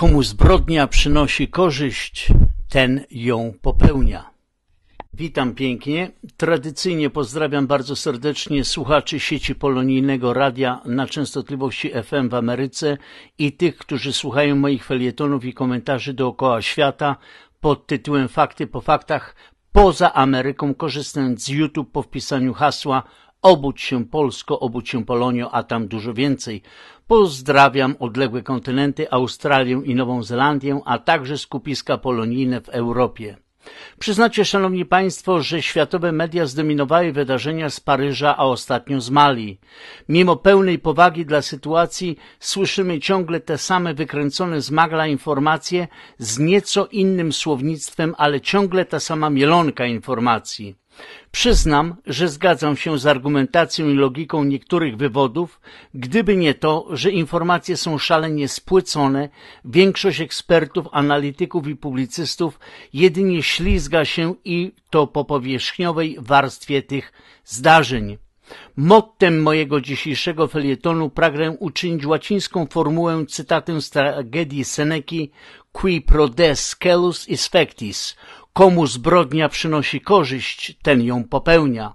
Komu zbrodnia przynosi korzyść, ten ją popełnia. Witam pięknie. Tradycyjnie pozdrawiam bardzo serdecznie słuchaczy sieci polonijnego radia na częstotliwości FM w Ameryce i tych, którzy słuchają moich felietonów i komentarzy dookoła świata pod tytułem Fakty po faktach poza Ameryką, korzystając z YouTube po wpisaniu hasła Obudź się Polsko, obudź się Polonio, a tam dużo więcej. Pozdrawiam odległe kontynenty, Australię i Nową Zelandię, a także skupiska polonijne w Europie. Przyznacie, szanowni państwo, że światowe media zdominowały wydarzenia z Paryża, a ostatnio z Mali. Mimo pełnej powagi dla sytuacji słyszymy ciągle te same wykręcone z magla informacje z nieco innym słownictwem, ale ciągle ta sama mielonka informacji. Przyznam, że zgadzam się z argumentacją i logiką niektórych wywodów, gdyby nie to, że informacje są szalenie spłycone, większość ekspertów, analityków i publicystów jedynie ślizga się i to po powierzchniowej warstwie tych zdarzeń. Mottem mojego dzisiejszego felietonu pragnę uczynić łacińską formułę cytatę z tragedii Seneki qui prodes celus is factis, Komu zbrodnia przynosi korzyść, ten ją popełnia.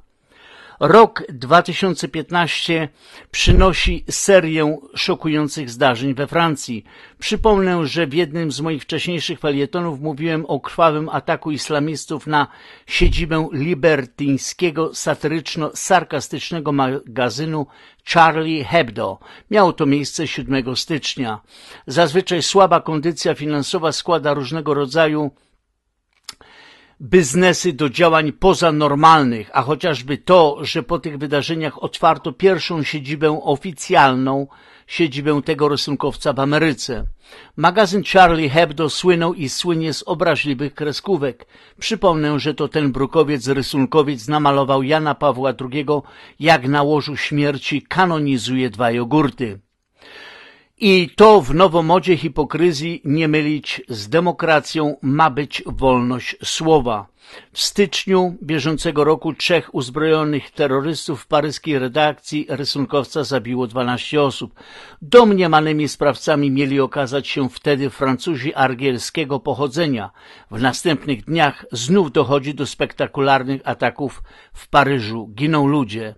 Rok 2015 przynosi serię szokujących zdarzeń we Francji. Przypomnę, że w jednym z moich wcześniejszych felietonów mówiłem o krwawym ataku islamistów na siedzibę libertyńskiego satyryczno-sarkastycznego magazynu Charlie Hebdo. Miało to miejsce 7 stycznia. Zazwyczaj słaba kondycja finansowa składa różnego rodzaju biznesy do działań pozanormalnych, a chociażby to, że po tych wydarzeniach otwarto pierwszą siedzibę oficjalną, siedzibę tego rysunkowca w Ameryce. Magazyn Charlie Hebdo słynął i słynie z obraźliwych kreskówek. Przypomnę, że to ten brukowiec, rysunkowiec namalował Jana Pawła II, jak na łożu śmierci kanonizuje dwa jogurty. I to w nowomodzie hipokryzji nie mylić z demokracją ma być wolność słowa. W styczniu bieżącego roku trzech uzbrojonych terrorystów w paryskiej redakcji rysunkowca zabiło 12 osób. Domniemanymi sprawcami mieli okazać się wtedy Francuzi argielskiego pochodzenia. W następnych dniach znów dochodzi do spektakularnych ataków w Paryżu. Giną ludzie.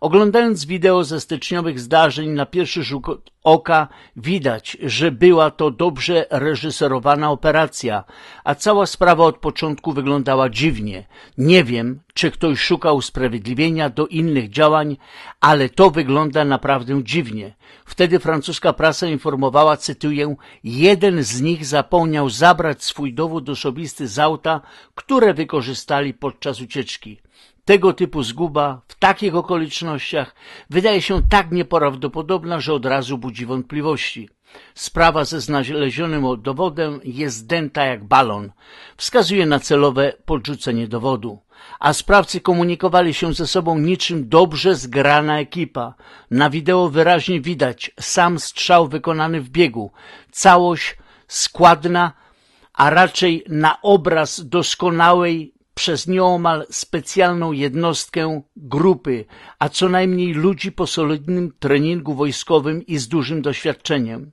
Oglądając wideo ze styczniowych zdarzeń, na pierwszy rzut oka widać, że była to dobrze reżyserowana operacja, a cała sprawa od początku wyglądała dziwnie. Nie wiem, czy ktoś szuka usprawiedliwienia do innych działań, ale to wygląda naprawdę dziwnie. Wtedy francuska prasa informowała, cytuję, jeden z nich zapomniał zabrać swój dowód osobisty z auta, które wykorzystali podczas ucieczki. Tego typu zguba w takich okolicznościach wydaje się tak nieprawdopodobna, że od razu budzi wątpliwości. Sprawa ze znalezionym dowodem jest dęta jak balon. Wskazuje na celowe podrzucenie dowodu. A sprawcy komunikowali się ze sobą niczym dobrze zgrana ekipa. Na wideo wyraźnie widać sam strzał wykonany w biegu. Całość składna, a raczej na obraz doskonałej przez nieomal specjalną jednostkę grupy, a co najmniej ludzi po solidnym treningu wojskowym i z dużym doświadczeniem.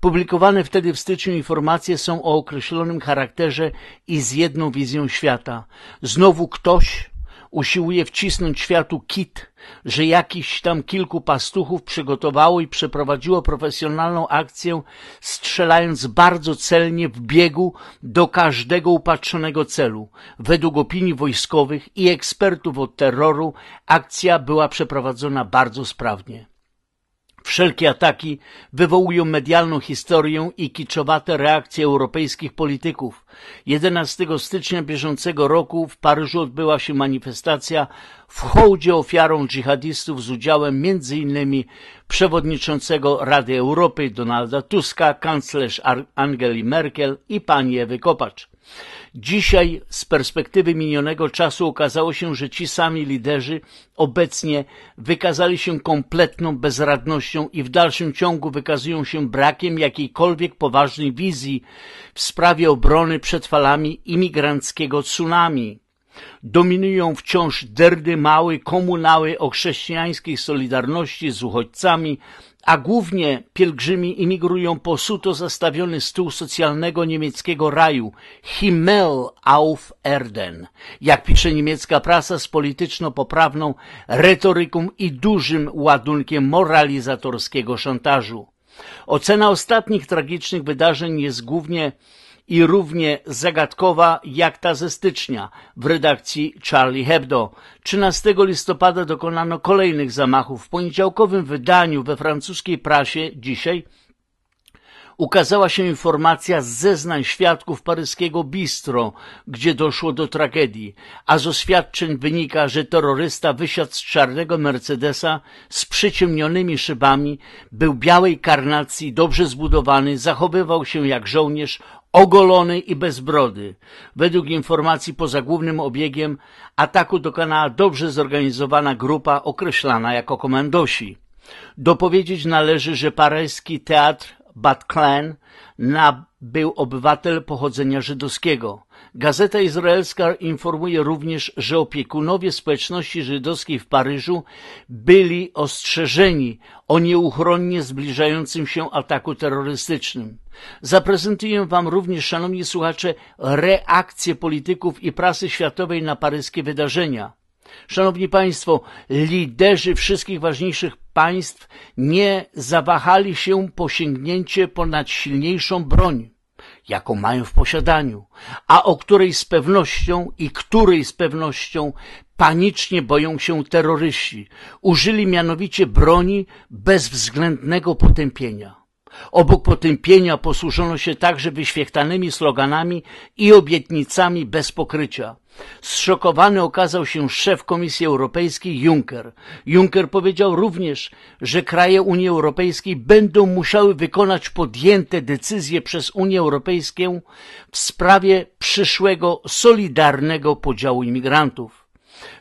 Publikowane wtedy w styczniu informacje są o określonym charakterze i z jedną wizją świata. Znowu ktoś, usiłuje wcisnąć światu kit, że jakiś tam kilku pastuchów przygotowało i przeprowadziło profesjonalną akcję, strzelając bardzo celnie w biegu do każdego upatrzonego celu. Według opinii wojskowych i ekspertów od terroru akcja była przeprowadzona bardzo sprawnie. Wszelkie ataki wywołują medialną historię i kiczowate reakcje europejskich polityków. 11 stycznia bieżącego roku w Paryżu odbyła się manifestacja w hołdzie ofiarom dżihadystów z udziałem m.in przewodniczącego Rady Europy Donalda Tuska, kanclerz Angeli Merkel i pani Ewy Kopacz. Dzisiaj z perspektywy minionego czasu okazało się, że ci sami liderzy obecnie wykazali się kompletną bezradnością i w dalszym ciągu wykazują się brakiem jakiejkolwiek poważnej wizji w sprawie obrony przed falami imigranckiego tsunami. Dominują wciąż derdy mały komunały o chrześcijańskiej solidarności z uchodźcami, a głównie pielgrzymi imigrują po suto zastawiony stół socjalnego niemieckiego raju Himmel auf Erden, jak pisze niemiecka prasa z polityczno-poprawną retoryką i dużym ładunkiem moralizatorskiego szantażu. Ocena ostatnich tragicznych wydarzeń jest głównie i równie zagadkowa jak ta ze stycznia w redakcji Charlie Hebdo. 13 listopada dokonano kolejnych zamachów. W poniedziałkowym wydaniu we francuskiej prasie dzisiaj ukazała się informacja z zeznań świadków paryskiego bistro, gdzie doszło do tragedii, a z oświadczeń wynika, że terrorysta wysiadł z czarnego Mercedesa z przyciemnionymi szybami, był białej karnacji, dobrze zbudowany, zachowywał się jak żołnierz, ogolony i bez brody. Według informacji poza głównym obiegiem ataku dokonała dobrze zorganizowana grupa określana jako komendosi. Dopowiedzieć należy, że paryski teatr Bataclan na był obywatel pochodzenia żydowskiego. Gazeta Izraelska informuje również, że opiekunowie społeczności żydowskiej w Paryżu byli ostrzeżeni o nieuchronnie zbliżającym się ataku terrorystycznym. Zaprezentuję Wam również, szanowni słuchacze, reakcje polityków i prasy światowej na paryskie wydarzenia. Szanowni Państwo, liderzy wszystkich ważniejszych państw nie zawahali się po ponad silniejszą broń, jaką mają w posiadaniu, a o której z pewnością i której z pewnością panicznie boją się terroryści. Użyli mianowicie broni bezwzględnego potępienia. Obok potępienia posłużono się także wyświechtanymi sloganami i obietnicami bez pokrycia. Zszokowany okazał się szef Komisji Europejskiej Juncker. Juncker powiedział również, że kraje Unii Europejskiej będą musiały wykonać podjęte decyzje przez Unię Europejską w sprawie przyszłego solidarnego podziału imigrantów.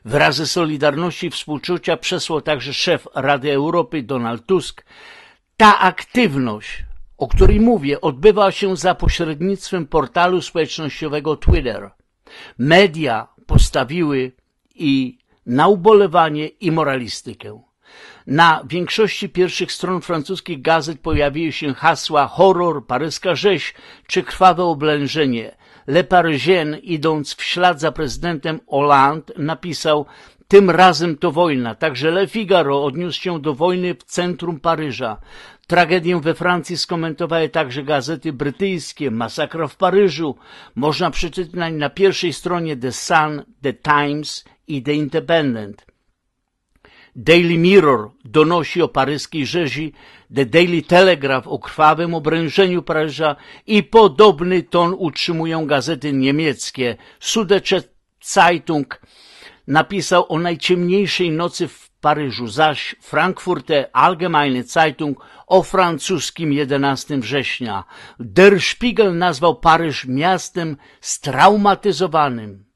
Wyrazy solidarności i współczucia przesłał także szef Rady Europy Donald Tusk. Ta aktywność o której mówię, odbywa się za pośrednictwem portalu społecznościowego Twitter. Media postawiły i na ubolewanie i moralistykę. Na większości pierwszych stron francuskich gazet pojawiły się hasła horror, paryska rzeź czy krwawe oblężenie. Le Parisien, idąc w ślad za prezydentem Hollande, napisał tym razem to wojna. Także Le Figaro odniósł się do wojny w centrum Paryża. Tragedię we Francji skomentowały także gazety brytyjskie, masakra w Paryżu można przeczytać na pierwszej stronie The Sun, The Times i The Independent. Daily Mirror donosi o paryskiej rzezi, The Daily Telegraph o krwawym obrężeniu Paryża i podobny ton utrzymują gazety niemieckie. Sudecze Zeitung napisał o najciemniejszej nocy w Paryżu zaś Frankfurte Allgemeine Zeitung o francuskim 11 września. Der Spiegel nazwał Paryż miastem straumatyzowanym.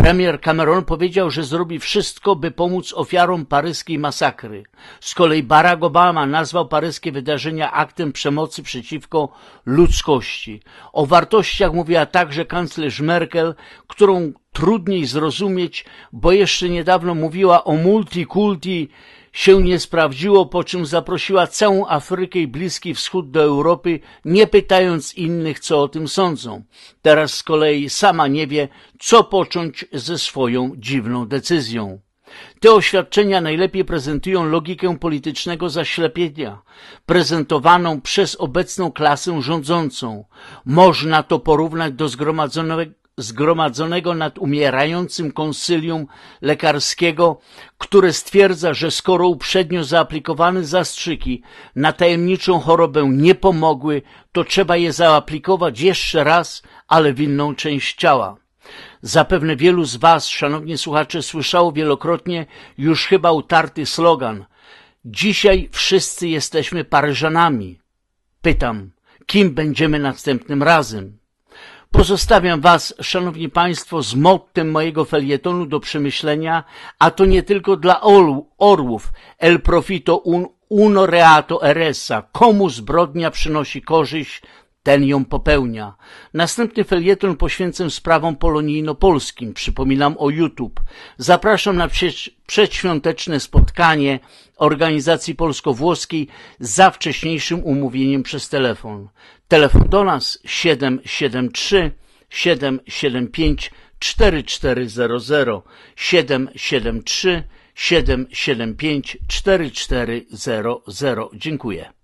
Premier Cameron powiedział, że zrobi wszystko, by pomóc ofiarom paryskiej masakry. Z kolei Barack Obama nazwał paryskie wydarzenia aktem przemocy przeciwko ludzkości. O wartościach mówiła także kanclerz Merkel, którą trudniej zrozumieć, bo jeszcze niedawno mówiła o multikulti się nie sprawdziło, po czym zaprosiła całą Afrykę i Bliski Wschód do Europy, nie pytając innych, co o tym sądzą. Teraz z kolei sama nie wie, co począć ze swoją dziwną decyzją. Te oświadczenia najlepiej prezentują logikę politycznego zaślepienia, prezentowaną przez obecną klasę rządzącą. Można to porównać do zgromadzonego zgromadzonego nad umierającym konsylium lekarskiego, które stwierdza, że skoro uprzednio zaaplikowane zastrzyki na tajemniczą chorobę nie pomogły, to trzeba je zaaplikować jeszcze raz, ale w inną część ciała. Zapewne wielu z Was, szanowni słuchacze, słyszało wielokrotnie już chyba utarty slogan Dzisiaj wszyscy jesteśmy Paryżanami. Pytam, kim będziemy następnym razem? Pozostawiam Was, Szanowni Państwo, z mottem mojego felietonu do przemyślenia, a to nie tylko dla Olu, orłów. El profito un, uno reato eresa. Komu zbrodnia przynosi korzyść, ten ją popełnia. Następny felieton poświęcę sprawom polonijno-polskim. Przypominam o YouTube. Zapraszam na przedświąteczne spotkanie organizacji polsko-włoskiej za wcześniejszym umówieniem przez telefon. Telefon do nas 773 775 4400 773 775 4400. Dziękuję.